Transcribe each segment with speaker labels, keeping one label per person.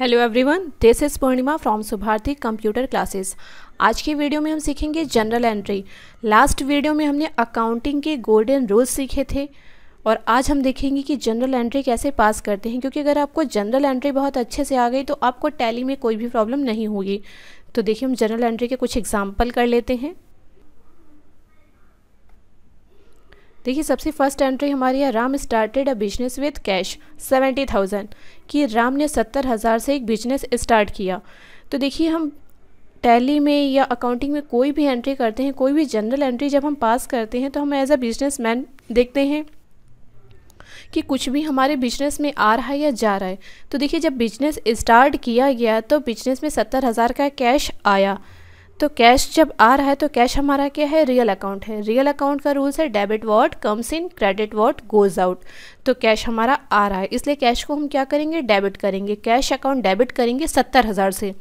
Speaker 1: hello everyone this is Purnima from Subharti computer classes आज की video में हम सीखेंगे जनरल एंट्री लास्ट वीडियो में हमने अकाउंटिंग के गोल्डन रूल्स सीखे थे और आज हम देखेंगे कि जनरल एंट्री कैसे पास करते हैं क्योंकि अगर आपको जनरल एंट्री बहुत अच्छे से आ गई तो आपको टैली में कोई भी प्रॉब्लम नहीं होगी तो देखिए हम जनरल एंट्री के कुछ एग्जाम्पल कर लेते हैं देखिए सबसे फर्स्ट एंट्री हमारी है Ram started a business with cash seventy thousand कि राम ने सत्तर हज़ार से एक बिजनेस स्टार्ट किया तो देखिए हम टैली में या अकाउंटिंग में कोई भी एंट्री करते हैं कोई भी जनरल एंट्री जब हम पास करते हैं तो हम एज अ बिजनेस मैन देखते हैं कि कुछ भी हमारे बिजनेस में आ रहा है या जा रहा है तो देखिए जब बिजनेस स्टार्ट किया गया तो बिजनेस में सत्तर हज़ार का कैश आया तो कैश जब आ रहा है तो कैश हमारा क्या है रियल अकाउंट है रियल अकाउंट का रूल्स है debit what comes in credit what goes out तो कैश हमारा आ रहा है इसलिए कैश को हम क्या करेंगे डेबिट करेंगे कैश अकाउंट डेबिट करेंगे सत्तर हज़ार से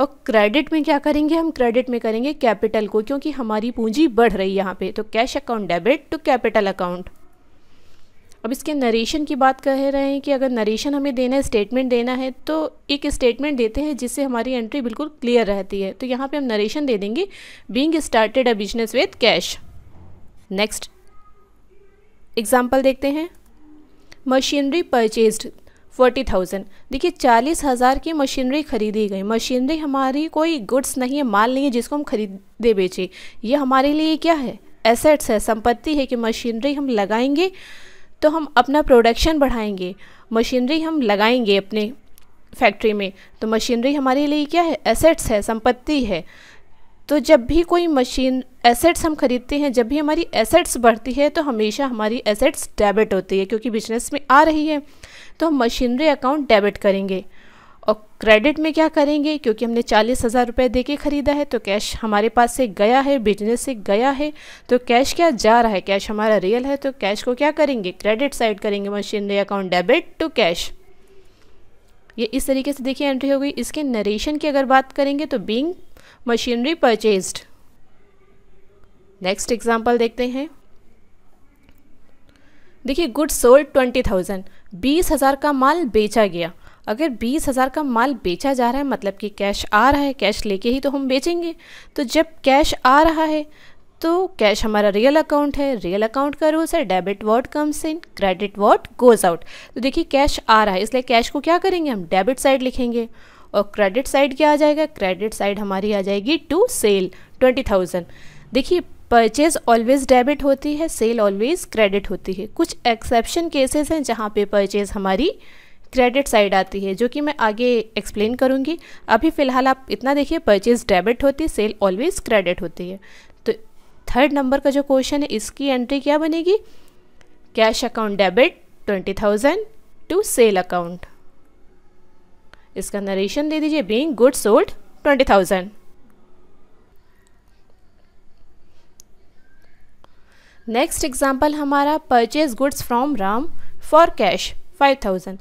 Speaker 1: और क्रेडिट में क्या करेंगे हम क्रेडिट में करेंगे कैपिटल को क्योंकि हमारी पूंजी बढ़ रही है यहाँ पे तो cash account debit to capital account अब इसके नरेशन की बात कह रहे हैं कि अगर नरेशन हमें देना है स्टेटमेंट देना है तो एक स्टेटमेंट देते हैं जिससे हमारी एंट्री बिल्कुल क्लियर रहती है तो यहाँ पे हम नरेशन दे देंगे being started a business with cash next example देखते हैं मशीनरी परचेज्ड फोर्टी थाउजेंड देखिए चालीस हज़ार की मशीनरी खरीदी गई मशीनरी हमारी कोई गुड्स नहीं है माल नहीं है जिसको हम खरीदे बेचे ये हमारे लिए क्या है एसेट्स है संपत्ति है कि मशीनरी हम लगाएंगे तो हम अपना प्रोडक्शन बढ़ाएंगे मशीनरी हम लगाएंगे अपने फैक्ट्री में तो मशीनरी हमारे लिए क्या है एसेट्स है संपत्ति है तो जब भी कोई मशीन एसेट्स हम खरीदते हैं जब भी हमारी एसेट्स बढ़ती है तो हमेशा हमारी एसेट्स डेबिट होती है क्योंकि बिजनेस में आ रही है तो हम मशीनरी अकाउंट डेबिट करेंगे और क्रेडिट में क्या करेंगे क्योंकि हमने चालीस हज़ार रुपये दे के ख़रीदा है तो कैश हमारे पास से गया है बिजनेस से गया है तो कैश क्या जा रहा है कैश हमारा रियल है तो कैश को क्या करेंगे क्रेडिट साइड करेंगे machinery account debit to cash ये इस तरीके से देखिए एंट्री हो गई इसके नरेशन की अगर बात करेंगे तो being machinery purchased next example देखते हैं देखिए गुड सोल्ड ट्वेंटी थाउजेंड बीस हज़ार का माल बेचा गया अगर बीस हज़ार का माल बेचा जा रहा है मतलब कि कैश आ रहा है कैश लेके ही तो हम बेचेंगे तो जब कैश आ रहा है तो कैश हमारा रियल अकाउंट है रियल अकाउंट का रूल्स है debit what comes in credit what goes out तो देखिए कैश आ रहा है इसलिए कैश को क्या करेंगे हम डेबिट साइड लिखेंगे और क्रेडिट साइड क्या आ जाएगा क्रेडिट साइड हमारी आ जाएगी टू सेल ट्वेंटी थाउजेंड देखिए परचेज ऑलवेज डेबिट होती है सेल ऑलवेज क्रेडिट होती है कुछ एक्सेप्शन केसेस हैं जहाँ पे परचेज हमारी क्रेडिट साइड आती है जो कि मैं आगे एक्सप्लेन करूँगी अभी फ़िलहाल आप इतना देखिए परचेज डेबिट होती है सेल ऑलवेज क्रेडिट होती है तो थर्ड नंबर का जो क्वेश्चन है इसकी एंट्री क्या बनेगी cash account debit twenty thousand to sale account इसका नरेशन दे दीजिए being good sold twenty thousand next example हमारा purchase goods from Ram for cash five thousand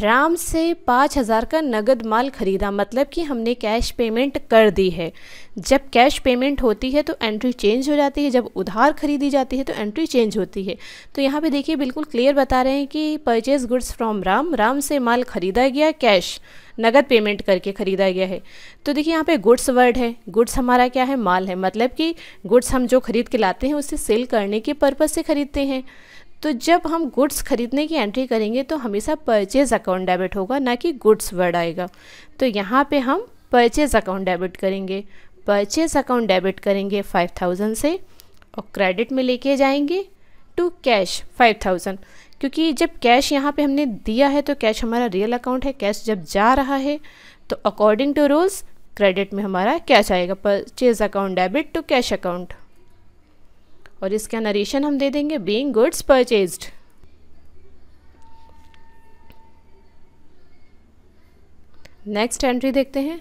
Speaker 1: Ram से पाँच हज़ार का नगद माल खरीदा मतलब कि हमने कैश पेमेंट कर दी है जब कैश पेमेंट होती है तो एंट्री चेंज हो जाती है जब उधार खरीदी जाती है तो एंट्री चेंज होती है तो यहाँ पे देखिए बिल्कुल क्लियर बता रहे हैं कि purchase goods from Ram Ram से माल खरीदा गया कैश नगद पेमेंट करके ख़रीदा गया है तो देखिए यहाँ पे गुड्स वर्ड है गुड्स हमारा क्या है माल है मतलब कि गुड्स हम जो खरीद के लाते हैं उसे सेल करने के पर्पज़ से ख़रीदते हैं तो जब हम गुड्स खरीदने की एंट्री करेंगे तो हमेशा परचेज अकाउंट डेबिट होगा ना कि गुड्स वर्ड आएगा तो यहाँ पे हम परचेज अकाउंट डेबिट करेंगे परचेज अकाउंट डेबिट करेंगे फाइव थाउजेंड से और क्रेडिट में लेके जाएंगे टू कैश फाइव थाउजेंड क्योंकि जब कैश यहाँ पे हमने दिया है तो कैश हमारा रियल अकाउंट है कैश जब जा रहा है तो अकॉर्डिंग टू रूल्स क्रेडिट में हमारा कैश आएगा purchase account debit to cash account और इसका नरेशन हम दे देंगे being goods purchased next entry देखते हैं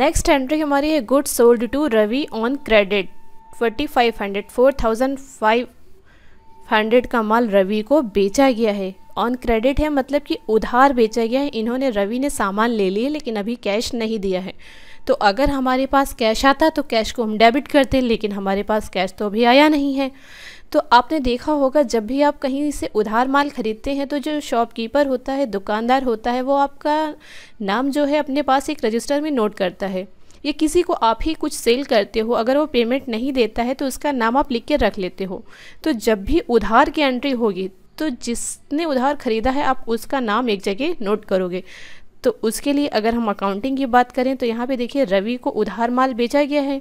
Speaker 1: नेक्स्ट एंट्री हमारी है good sold to Ravi on credit forty five hundred four thousand five hundred का माल रवि को बेचा गया है ऑन क्रेडिट है मतलब कि उधार बेचा गया है इन्होंने रवि ने सामान ले लिए लेकिन अभी कैश नहीं दिया है तो अगर हमारे पास कैश आता तो कैश को हम डेबिट करते लेकिन हमारे पास कैश तो अभी आया नहीं है तो आपने देखा होगा जब भी आप कहीं से उधार माल ख़रीदते हैं तो जो शॉपकीपर होता है दुकानदार होता है वो आपका नाम जो है अपने पास एक रजिस्टर में नोट करता है या किसी को आप ही कुछ सेल करते हो अगर वो पेमेंट नहीं देता है तो उसका नाम आप लिख के रख लेते हो तो जब भी उधार की एंट्री होगी तो जिसने उधार ख़रीदा है आप उसका नाम एक जगह नोट करोगे तो उसके लिए अगर हम अकाउंटिंग की बात करें तो यहाँ पे देखिए रवि को उधार माल बेचा गया है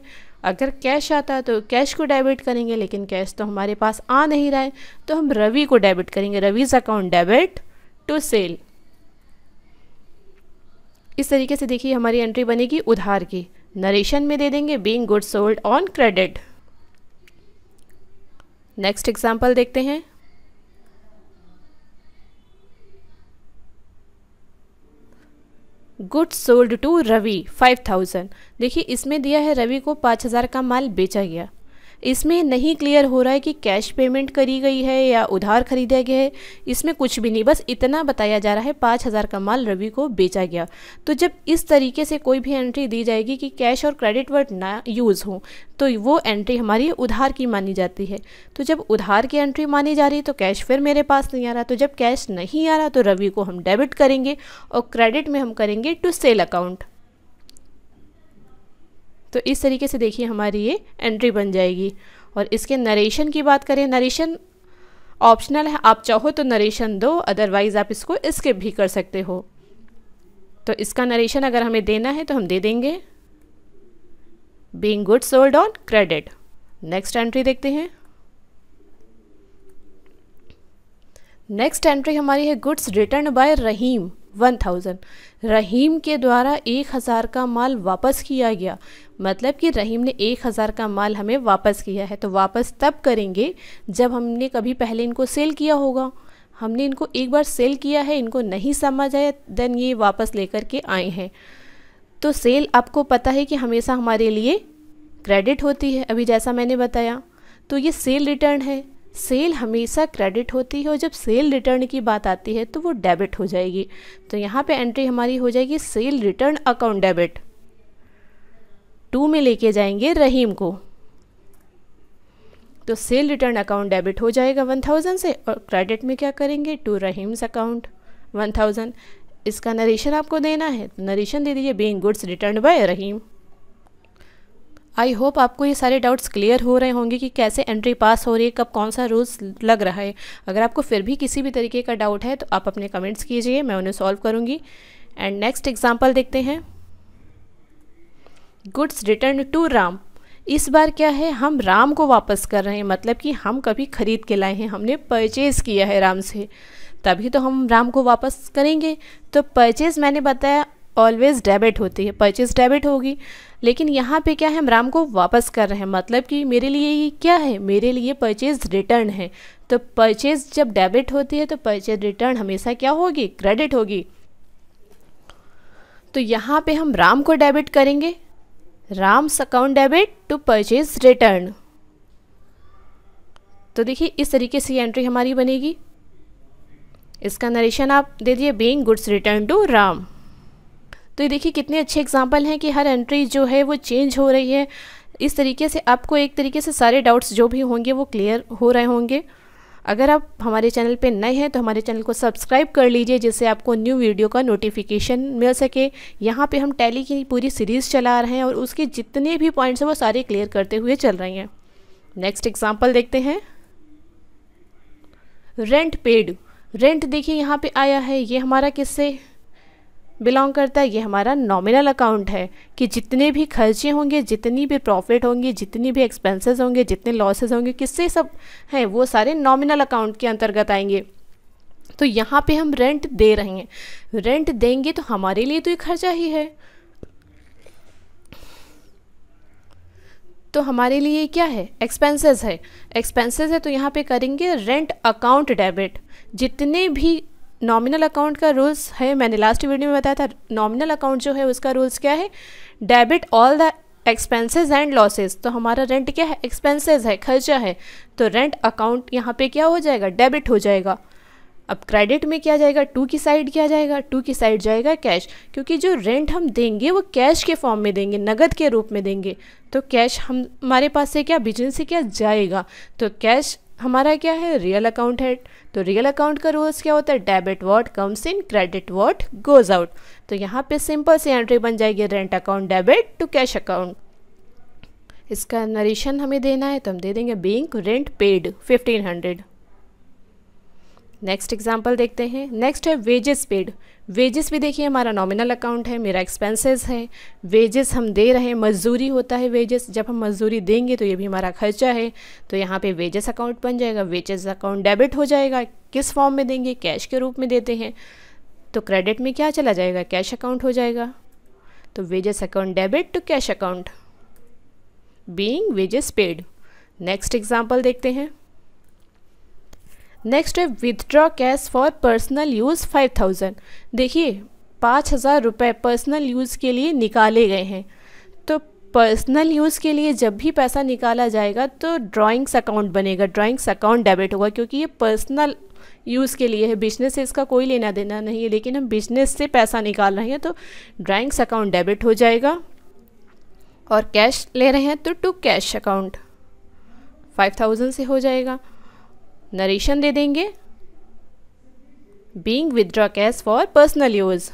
Speaker 1: अगर कैश आता तो कैश को डेबिट करेंगे लेकिन कैश तो हमारे पास आ नहीं रहा है तो हम रवि को डेबिट करेंगे Ravi's account debit to sale इस तरीके से देखिए हमारी एंट्री बनेगी उधार की नरेशन में दे देंगे being good sold on credit next example देखते हैं goods sold to Ravi five thousand देखिए इसमें दिया है रवि को पाँच हज़ार का माल बेचा गया इसमें नहीं क्लियर हो रहा है कि कैश पेमेंट करी गई है या उधार खरीदा गया है इसमें कुछ भी नहीं बस इतना बताया जा रहा है पाँच हज़ार का माल रवि को बेचा गया तो जब इस तरीके से कोई भी एंट्री दी जाएगी कि कैश और क्रेडिट वर्ड ना यूज़ हो तो वो एंट्री हमारी उधार की मानी जाती है तो जब उधार की एंट्री मानी जा रही है तो कैश फिर मेरे पास नहीं आ रहा तो जब कैश नहीं आ रहा तो रवि को हम डेबिट करेंगे और क्रेडिट में हम करेंगे टू सेल अकाउंट तो इस तरीके से देखिए हमारी ये एंट्री बन जाएगी और इसके नरेशन की बात करें नरेशन ऑप्शनल है आप चाहो तो नरेशन दो अदरवाइज़ आप इसको स्किप भी कर सकते हो तो इसका नरेशन अगर हमें देना है तो हम दे देंगे being good sold on credit next entry देखते हैं नेक्स्ट एंट्री हमारी है goods return by Rahim one thousand Rahim के द्वारा एक हज़ार का माल वापस किया गया मतलब कि रहीम ने एक हज़ार का माल हमें वापस किया है तो वापस तब करेंगे जब हमने कभी पहले इनको सेल किया होगा हमने इनको एक बार सेल किया है इनको नहीं समझ आया देन ये वापस लेकर के आए हैं तो सेल आपको पता है कि हमेशा हमारे लिए क्रेडिट होती है अभी जैसा मैंने बताया तो ये सेल रिटर्न है सेल हमेशा क्रेडिट होती है और जब सेल रिटर्न की बात आती है तो वो डेबिट हो जाएगी तो यहाँ पे एंट्री हमारी हो जाएगी sale return account debit to में लेके जाएंगे रहीम को तो सेल रिटर्न अकाउंट डेबिट हो जाएगा वन थाउजेंड से और क्रेडिट में क्या करेंगे to Rahim's account one thousand इसका नरेशन आपको देना है तो नरेशन दे दीजिए being goods return by Rahim I hope आपको ये सारे डाउट्स क्लियर हो रहे होंगे कि कैसे एंट्री पास हो रही है कब कौन सा रूल्स लग रहा है अगर आपको फिर भी किसी भी तरीके का डाउट है तो आप अपने कमेंट्स कीजिए मैं उन्हें सॉल्व करूँगी एंड नेक्स्ट एग्जाम्पल देखते हैं गुड्स रिटर्न टू राम इस बार क्या है हम राम को वापस कर रहे हैं मतलब कि हम कभी खरीद के लाए हैं हमने परचेज़ किया है राम से तभी तो हम राम को वापस करेंगे तो परचेज़ मैंने बताया ऑलवेज़ डेबिट होती है परचेज़ डेबिट होगी लेकिन यहाँ पे क्या है हम राम को वापस कर रहे हैं मतलब कि मेरे लिए ये क्या है मेरे लिए परचेज़ रिटर्न है तो परचेज़ जब डेबिट होती है तो परचेज रिटर्न हमेशा क्या होगी क्रेडिट होगी तो यहाँ पे हम राम को डेबिट करेंगे Ram's account debit to purchase return तो देखिए इस तरीके से एंट्री हमारी बनेगी इसका नरेशन आप दे दिए being goods return to Ram तो ये देखिए कितने अच्छे एग्जाम्पल हैं कि हर एंट्री जो है वो चेंज हो रही है इस तरीके से आपको एक तरीके से सारे डाउट्स जो भी होंगे वो क्लियर हो रहे होंगे अगर आप हमारे चैनल पे नए हैं तो हमारे चैनल को सब्सक्राइब कर लीजिए जिससे आपको न्यू वीडियो का नोटिफिकेशन मिल सके यहाँ पे हम टैली की पूरी सीरीज़ चला रहे हैं और उसके जितने भी पॉइंट्स हैं वो सारे क्लियर करते हुए चल रहे हैं नेक्स्ट एग्जाम्पल देखते हैं रेंट पेड रेंट देखिए यहाँ पे आया है ये हमारा किससे बिलोंग करता है ये हमारा नॉमिनल अकाउंट है कि जितने भी खर्चे होंगे जितनी भी प्रॉफिट होंगे जितनी भी एक्सपेंसेस होंगे जितने लॉसेस होंगे किससे सब हैं वो सारे नॉमिनल अकाउंट के अंतर्गत आएंगे तो यहाँ पे हम रेंट दे रहे हैं रेंट देंगे तो हमारे लिए तो ये खर्चा ही है तो हमारे लिए क्या है एक्सपेंसेस है एक्सपेंसेस है तो यहाँ पे करेंगे रेंट अकाउंट डेबिट जितने भी नॉमिनल अकाउंट का रूल्स है मैंने लास्ट वीडियो में बताया था नॉमिनल अकाउंट जो है उसका रूल्स क्या है debit all the expenses and losses तो हमारा रेंट क्या है एक्सपेंसेस है खर्चा है तो रेंट अकाउंट यहाँ पे क्या हो जाएगा डेबिट हो जाएगा अब क्रेडिट में क्या जाएगा टू की साइड क्या जाएगा टू की साइड जाएगा कैश क्योंकि जो रेंट हम देंगे वो कैश के फॉर्म में देंगे नगद के रूप में देंगे तो कैश हम हमारे पास से क्या बिजनेस से क्या जाएगा तो कैश हमारा क्या है रियल अकाउंट है तो रियल अकाउंट का रूल्स क्या होता है debit what comes in credit what goes out तो यहाँ पे सिंपल सी एंट्री बन जाएगी rent account debit to cash account इसका नरेशन हमें देना है तो हम दे देंगे bank rent paid fifteen hundred next example देखते हैं नेक्स्ट है वेजेस पेड वेजेस भी देखिए हमारा नॉमिनल अकाउंट है मेरा एक्सपेंसेस है वेजेस हम दे रहे हैं मजदूरी होता है वेजेस जब हम मजदूरी देंगे तो ये भी हमारा खर्चा है तो यहाँ पे वेजेस अकाउंट बन जाएगा वेजेस अकाउंट डेबिट हो जाएगा किस फॉर्म में देंगे कैश के रूप में देते हैं तो क्रेडिट में क्या चला जाएगा कैश अकाउंट हो जाएगा तो wages account debit to cash account being wages paid next example देखते हैं नेक्स्ट है withdraw cash for personal use five thousand देखिए पाँच हज़ार रुपये पर्सनल यूज़ के लिए निकाले गए हैं तो पर्सनल यूज़ के लिए जब भी पैसा निकाला जाएगा तो ड्राइंग्स अकाउंट बनेगा ड्राइंग्स अकाउंट डेबिट होगा क्योंकि ये पर्सनल यूज़ के लिए है बिजनेस से इसका कोई लेना देना नहीं है लेकिन हम बिजनेस से पैसा निकाल रहे हैं तो ड्राइंग्स अकाउंट डेबिट हो जाएगा और कैश ले रहे हैं तो to cash account five thousand से हो जाएगा नरेशन दे देंगे being withdraw cash for personal use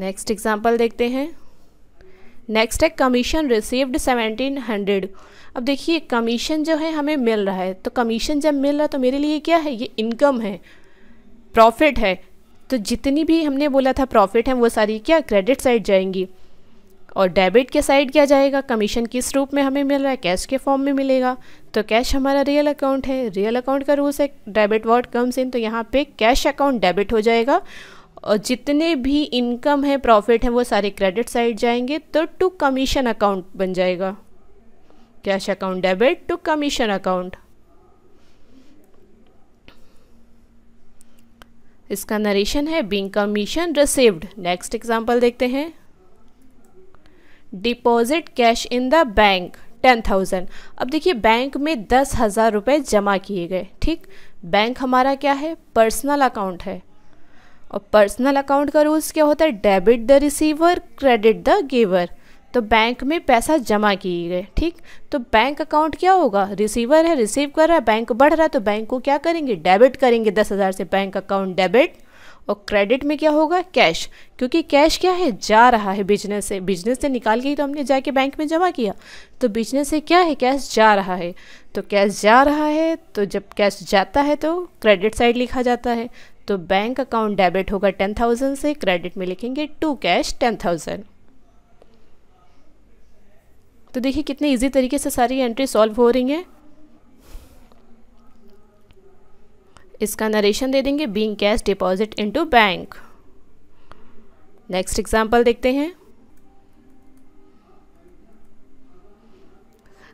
Speaker 1: next example देखते हैं नेक्स्ट है कमीशन रिसीव्ड सेवेंटीन हंड्रेड अब देखिए कमीशन जो है हमें मिल रहा है तो कमीशन जब मिल रहा है तो मेरे लिए क्या है ये इनकम है प्रॉफिट है तो जितनी भी हमने बोला था प्रॉफिट है वो सारी क्या क्रेडिट साइड जाएंगी और डेबिट के साइड क्या जाएगा कमीशन किस रूप में हमें मिल रहा है कैश के फॉर्म में मिलेगा तो कैश हमारा रियल अकाउंट है रियल अकाउंट का रूल्स है डेबिट वर्ड कम्स इन तो यहाँ पे कैश अकाउंट डेबिट हो जाएगा और जितने भी इनकम है प्रॉफिट है वो सारे क्रेडिट साइड जाएंगे तो टू कमीशन अकाउंट बन जाएगा cash account debit to commission account इसका नरेशन है being commission received next example देखते हैं deposit cash in the bank ten thousand अब देखिए बैंक में दस हज़ार रुपये जमा किए गए ठीक बैंक हमारा क्या है पर्सनल अकाउंट है और पर्सनल अकाउंट का रूल्स क्या होता है debit the receiver credit the giver तो बैंक में पैसा जमा किए गए ठीक तो बैंक अकाउंट क्या होगा रिसीवर है रिसीव कर रहा है बैंक बढ़ रहा है तो बैंक को क्या करेंगे डेबिट करेंगे दस हज़ार से बैंक अकाउंट डेबिट और क्रेडिट में क्या होगा कैश क्योंकि कैश क्या है जा रहा है बिजनेस से बिजनेस से निकाल के ही तो हमने जाके बैंक में जमा किया तो बिजनेस से क्या है कैश जा रहा है तो कैश जा रहा है तो जब कैश जाता है तो क्रेडिट साइड लिखा जाता है तो बैंक अकाउंट डेबिट होगा टेन थाउजेंड से क्रेडिट में लिखेंगे टू कैश टेन थाउजेंड तो देखिए कितने इजी तरीके से सारी एंट्री सॉल्व हो रही हैं इसका नरेशन दे देंगे being cash deposit to bank next example देखते हैं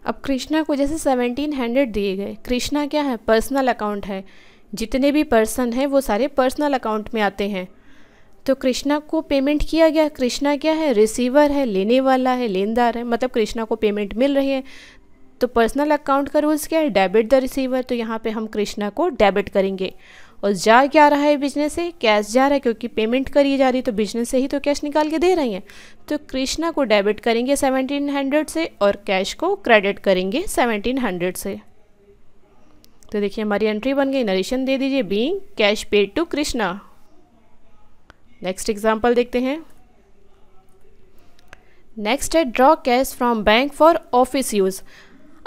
Speaker 1: अब कृष्णा को जैसे सेवनटीन हंड्रेड दिए गए कृष्णा क्या है पर्सनल अकाउंट है जितने भी पर्सन हैं वो सारे पर्सनल अकाउंट में आते हैं तो कृष्णा को पेमेंट किया गया कृष्णा क्या है रिसीवर है लेने वाला है लेनदार है मतलब कृष्णा को पेमेंट मिल रही है तो पर्सनल अकाउंट का रूल्स क्या है डेबिट द रिसीवर तो यहाँ पे हम कृष्णा को डेबिट करेंगे और जा क्या रहा है बिजनेस से कैश जा रहा है क्योंकि पेमेंट करी जा रही है तो बिजनेस से ही तो कैश निकाल के दे रही हैं तो कृष्णा को डेबिट करेंगे सेवनटीन हंड्रेड से और कैश को क्रेडिट करेंगे सेवनटीन हंड्रेड से तो देखिए हमारी एंट्री बन गई नरेशन दे दीजिए being cash paid to Krishna next example देखते हैं नेक्स्ट है draw cash from bank for office use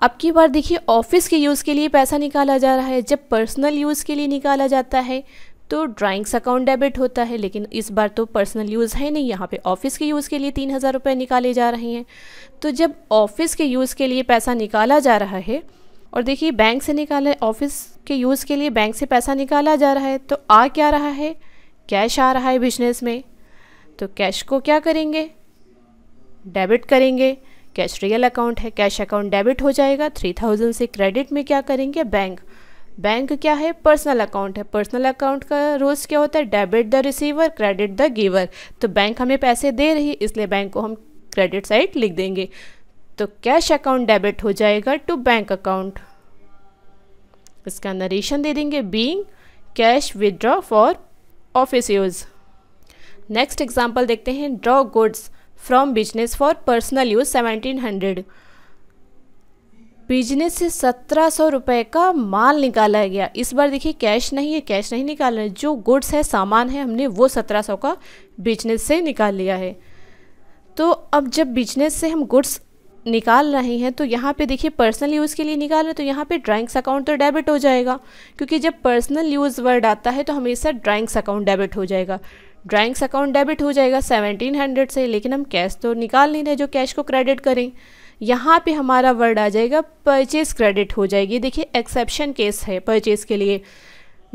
Speaker 1: अब की बार देखिए ऑफिस के यूज़ के लिए पैसा निकाला जा रहा है जब पर्सनल यूज़ के लिए निकाला जाता है तो ड्राइंग्स अकाउंट डेबिट होता है लेकिन इस बार तो पर्सनल यूज़ है नहीं यहाँ पे ऑफिस के यूज़ के लिए तीन हज़ार रुपये निकाले जा रहे हैं तो जब ऑफिस के यूज़ के लिए पैसा निकाला जा रहा है और देखिए बैंक से निकाले ऑफिस के यूज़ के लिए बैंक से पैसा निकाला जा रहा है तो आ क्या रहा है कैश आ रहा है बिजनेस में तो कैश को क्या करेंगे डेबिट करेंगे कैश रियल अकाउंट है कैश अकाउंट डेबिट हो जाएगा थ्री थाउजेंड से क्रेडिट में क्या करेंगे बैंक बैंक क्या है पर्सनल अकाउंट है पर्सनल अकाउंट का रोज क्या होता है debit the receiver credit the giver तो बैंक हमें पैसे दे रही इसलिए बैंक को हम क्रेडिट साइड लिख देंगे तो कैश अकाउंट डेबिट हो जाएगा टू बैंक अकाउंट इसका नरेशन दे देंगे being cash withdraw for office use next example देखते हैं draw goods from business for personal use seventeen hundred business से सत्रह सौ रुपये का माल निकाला गया इस बार देखिए कैश नहीं है कैश नहीं निकाल रहे जो गुड्स है सामान है हमने वो सत्रह सौ का बिजनेस से निकाल लिया है तो अब जब बिजनेस से हम गुड्स निकाल रहे हैं तो यहाँ पे देखिए पर्सनल यूज़ के लिए निकाल रहे हैं तो यहाँ पे ड्राइंग्स अकाउंट तो डेबिट हो जाएगा क्योंकि जब पर्सनल यूज़ वर्ड आता है तो हमेशा ड्राइंग्स अकाउंट डेबिट हो जाएगा ड्राइंग्स अकाउंट डेबिट हो जाएगा सेवनटीन हंड्रेड से लेकिन हम कैश तो निकाल नहीं रहे जो कैश को क्रेडिट करें यहाँ पर हमारा वर्ड आ जाएगा परचेज़ क्रेडिट हो जाएगी देखिए एक्सेप्शन केस है परचेज़ के लिए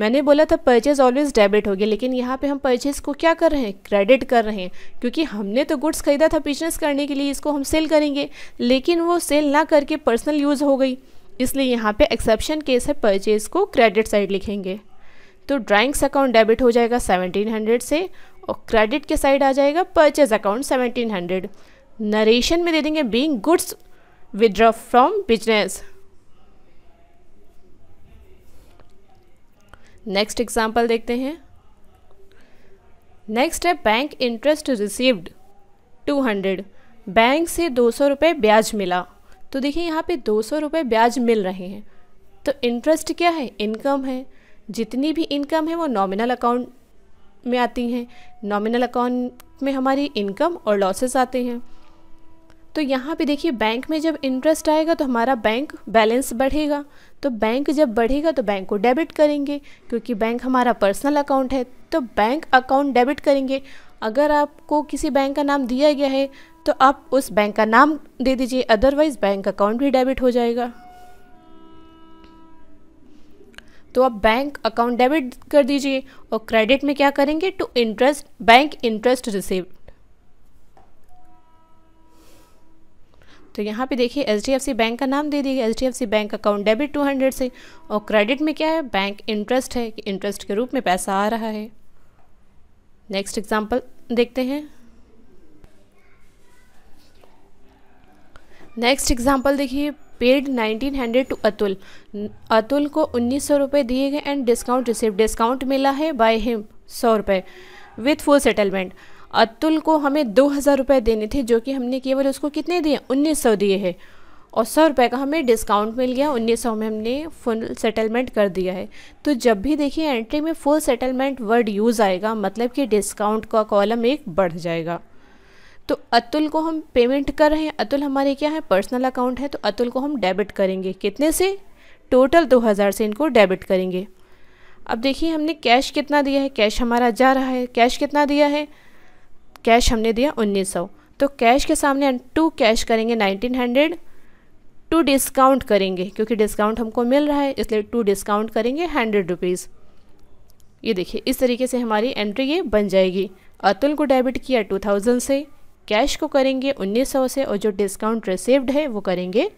Speaker 1: मैंने बोला था परचेज़ ऑलवेज डेबिट होगी लेकिन यहाँ पे हम परचेज़ को क्या कर रहे हैं क्रेडिट कर रहे हैं क्योंकि हमने तो गुड्स ख़रीदा था बिजनेस करने के लिए इसको हम सेल करेंगे लेकिन वो सेल ना करके पर्सनल यूज़ हो गई इसलिए यहाँ पे एक्सेप्शन केस है परचेज़ को क्रेडिट साइड लिखेंगे तो ड्राइंग्स अकाउंट डेबिट हो जाएगा 1700 से और क्रेडिट के साइड आ जाएगा परचेज अकाउंट 1700 नरेशन में दे देंगे being goods withdraw from business next example देखते हैं नेक्स्ट है bank interest received two hundred bank से दो सौ रुपये ब्याज मिला तो देखिए यहाँ पे दो सौ रुपये ब्याज मिल रहे हैं तो इंटरेस्ट क्या है इनकम है जितनी भी इनकम है वो नॉमिनल अकाउंट में आती हैं नॉमिनल अकाउंट में हमारी इनकम और लॉसेस आते हैं तो यहाँ पे देखिए बैंक में जब इंटरेस्ट आएगा तो हमारा बैंक बैलेंस बढ़ेगा तो बैंक जब बढ़ेगा तो बैंक को डेबिट करेंगे क्योंकि बैंक हमारा पर्सनल अकाउंट है तो बैंक अकाउंट डेबिट करेंगे अगर आपको किसी बैंक का नाम दिया गया है तो आप उस बैंक का नाम दे दीजिए अदरवाइज़ बैंक अकाउंट भी डेबिट हो जाएगा तो आप बैंक अकाउंट डेबिट कर दीजिए और क्रेडिट में क्या करेंगे to interest bank interest receive तो यहाँ पे देखिए एच बैंक का नाम दे दिया H D bank account debit two hundred से और क्रेडिट में क्या है बैंक इंटरेस्ट है कि इंटरेस्ट के रूप में पैसा आ रहा है नेक्स्ट एग्जाम्पल देखते हैं नेक्स्ट एग्जाम्पल देखिए पेड 1900 टू अतुल अतुल को उन्नीस सौ रुपये दिए गए एंड डिस्काउंट रिसिव डिस्काउंट मिला है बाय हिम सौ रुपये विथ फुल सेटलमेंट अतुल को हमें दो हज़ार रुपये देने थे जो कि हमने केवल उसको कितने दिए उन्नीस सौ दिए हैं और सौ रुपये का हमें डिस्काउंट मिल गया उन्नीस सौ में हमने फुल सेटलमेंट कर दिया है तो जब भी देखिए एंट्री में फुल सेटलमेंट वर्ड यूज़ आएगा मतलब कि डिस्काउंट का कॉलम एक बढ़ जाएगा तो अतुल को हम पेमेंट कर रहे हैं अतुल हमारे क्या है पर्सनल अकाउंट है तो अतुल को हम डेबिट करेंगे कितने से टोटल दो हज़ार से इनको डेबिट करेंगे अब देखिए हमने कैश कितना दिया है कैश हमारा जा रहा है कैश कितना दिया है कैश हमने दिया 1900 तो कैश के सामने हम टू कैश करेंगे 1900 टू डिस्काउंट करेंगे क्योंकि डिस्काउंट हमको मिल रहा है इसलिए टू डिस्काउंट करेंगे हंड्रेड रुपीज़ ये देखिए इस तरीके से हमारी एंट्री ये बन जाएगी अतुल को डेबिट किया टू थाउजेंड से कैश को करेंगे उन्नीस सौ से और जो डिस्काउंट रिसिव्ड है वो करेंगे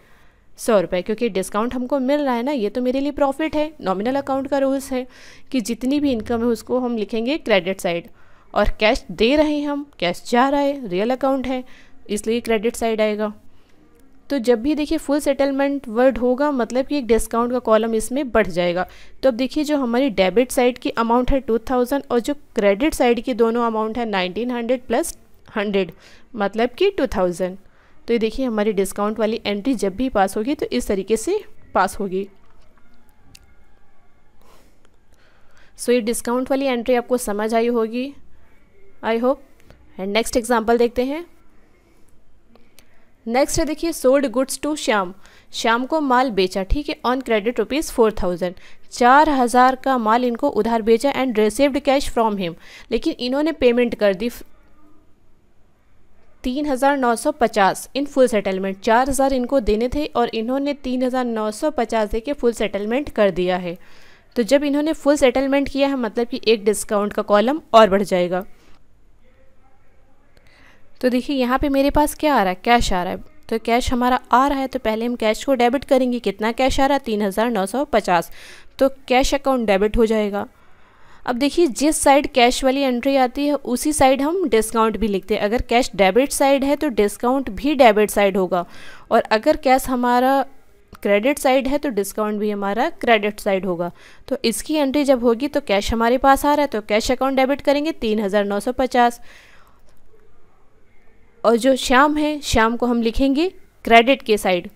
Speaker 1: सौ रुपये क्योंकि डिस्काउंट हमको मिल रहा है ना ये तो मेरे लिए प्रॉफिट है नॉमिनल अकाउंट का रूल्स है कि जितनी भी इनकम है उसको हम लिखेंगे क्रेडिट साइड और कैश दे रहे हैं हम कैश जा रहा है रियल अकाउंट है इसलिए क्रेडिट साइड आएगा तो जब भी देखिए फुल सेटलमेंट वर्ड होगा मतलब कि एक डिस्काउंट का कॉलम इसमें बढ़ जाएगा तो अब देखिए जो हमारी डेबिट साइड की अमाउंट है टू थाउजेंड और जो क्रेडिट साइड की दोनों अमाउंट है 1900 हंड्रेड प्लस हंड्रेड मतलब कि टू थाउजेंड तो ये देखिए हमारी डिस्काउंट वाली एंट्री जब भी पास होगी तो इस तरीके से पास होगी सो so, ये डिस्काउंट वाली एंट्री आपको समझ आई होगी I hope and next example देखते हैं नेक्स्ट है देखिए sold goods to Shyam Shyam को माल बेचा ठीक है on credit rupees four thousand चार हज़ार का माल इनको उधार बेचा and received cash from him लेकिन इन्होंने पेमेंट कर दी तीन हज़ार नौ सौ पचास इन फुल सेटलमेंट चार हज़ार इनको देने थे और इन्होंने तीन हज़ार नौ सौ पचास दे के फुल सेटलमेंट कर दिया है तो जब इन्होंने फुल सेटलमेंट किया है मतलब कि एक डिस्काउंट का कॉलम और बढ़ जाएगा तो देखिए यहाँ पे मेरे पास क्या आ रहा है कैश आ रहा है तो कैश हमारा आ रहा है तो पहले हम कैश को डेबिट करेंगे कितना कैश आ रहा है तीन हज़ार नौ सौ पचास तो कैश अकाउंट डेबिट हो जाएगा अब देखिए जिस साइड कैश वाली एंट्री आती है उसी साइड हम डिस्काउंट भी लिखते हैं अगर कैश डेबिट साइड है तो डिस्काउंट भी डेबिट साइड होगा और अगर कैश हमारा क्रेडिट साइड है तो डिस्काउंट भी हमारा क्रेडिट साइड होगा तो इसकी एंट्री जब होगी तो कैश हमारे पास आ रहा है तो कैश अकाउंट डेबिट करेंगे तीन हज़ार नौ सौ पचास और जो श्याम है श्याम को हम लिखेंगे क्रेडिट के साइड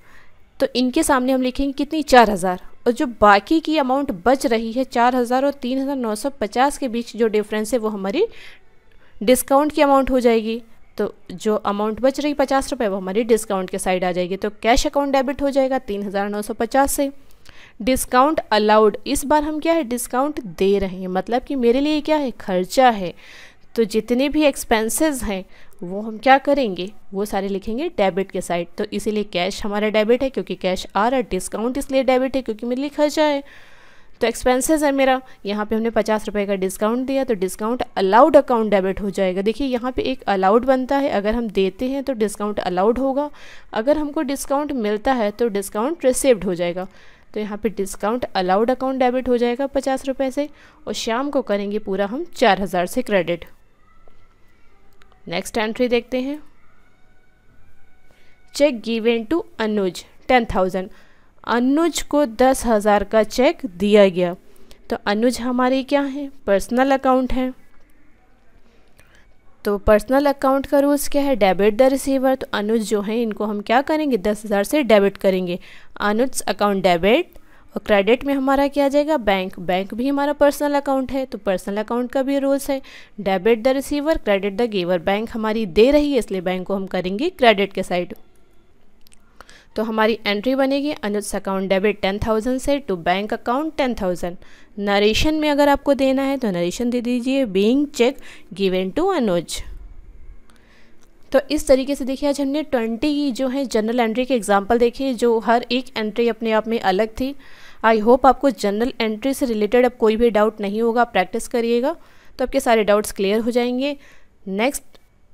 Speaker 1: तो इनके सामने हम लिखेंगे कितनी चार हज़ार और जो बाकी की अमाउंट बच रही है चार हज़ार और तीन हज़ार नौ सौ पचास के बीच जो डिफरेंस है वो हमारी डिस्काउंट की अमाउंट हो जाएगी तो जो अमाउंट बच रही पचास रुपये वो हमारी डिस्काउंट के साइड आ जाएगी तो कैश अकाउंट डेबिट हो जाएगा तीन हज़ार नौ सौ पचास से डिस्काउंट अलाउड इस बार हम क्या है डिस्काउंट दे रहे हैं मतलब कि मेरे लिए क्या है खर्चा है तो जितने भी एक्सपेंसेस हैं वो हम क्या करेंगे वो सारे लिखेंगे डेबिट के साइड तो इसीलिए कैश हमारा डेबिट है क्योंकि कैश आ रहा है डिस्काउंट इसलिए डेबिट है क्योंकि मेरे लिए खर्चा है तो एक्सपेंसेस है मेरा यहाँ पे हमने पचास रुपये का डिस्काउंट दिया तो डिस्काउंट अलाउड अकाउंट डेबिट हो जाएगा देखिए यहाँ पे एक अलाउड बनता है अगर हम देते हैं तो डिस्काउंट अलाउड होगा अगर हमको डिस्काउंट मिलता है तो डिस्काउंट रिसिव्ड हो जाएगा तो यहाँ पे डिस्काउंट अलाउड अकाउंट डेबिट हो जाएगा पचास रुपये से और शाम को करेंगे पूरा हम चार हज़ार से क्रेडिट नेक्स्ट एंट्री देखते हैं cheque given to Anuj ten thousand Anuj को दस हज़ार का चेक दिया गया तो अनुज हमारे क्या है पर्सनल अकाउंट है तो पर्सनल अकाउंट का रूल्स क्या है डेबिट द रिसीवर तो अनुज जो है इनको हम क्या करेंगे दस हज़ार से डेबिट करेंगे अनुज अकाउंट डेबिट और क्रेडिट में हमारा क्या जाएगा बैंक बैंक भी हमारा पर्सनल अकाउंट है तो पर्सनल अकाउंट का भी रूल्स है debit the receiver credit the giver bank हमारी दे रही है इसलिए बैंक को हम करेंगे क्रेडिट के साइड तो हमारी एंट्री बनेगी Anuj account debit ten thousand से to bank account ten thousand narration में अगर आपको देना है तो नरेशन दे दीजिए being cheque given to Anuj तो इस तरीके से देखिए आज हमने ट्वेंटी जो है जनरल एंट्री के एग्जाम्पल देखे जो हर एक एंट्री अपने आप में अलग थी आई होप आपको जनरल एंट्री से रिलेटेड अब कोई भी डाउट नहीं होगा आप प्रैक्टिस करिएगा तो आपके सारे डाउट्स क्लियर हो जाएंगे नेक्स्ट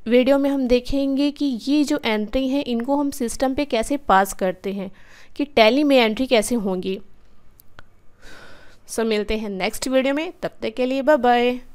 Speaker 1: वीडियो में हम देखेंगे कि ये जो एंट्री हैं इनको हम सिस्टम पे कैसे पास करते हैं कि टैली में एंट्री कैसे होंगी सो so, मिलते हैं नेक्स्ट वीडियो में तब तक के लिए बाय बाय